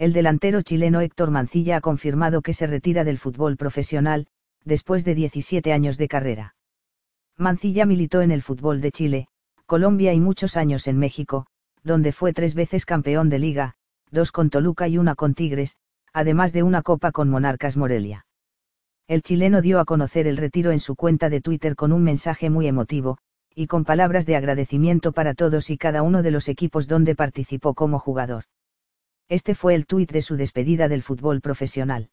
El delantero chileno Héctor Mancilla ha confirmado que se retira del fútbol profesional, después de 17 años de carrera. Mancilla militó en el fútbol de Chile, Colombia y muchos años en México, donde fue tres veces campeón de liga, dos con Toluca y una con Tigres, además de una copa con Monarcas Morelia. El chileno dio a conocer el retiro en su cuenta de Twitter con un mensaje muy emotivo, y con palabras de agradecimiento para todos y cada uno de los equipos donde participó como jugador. Este fue el tuit de su despedida del fútbol profesional.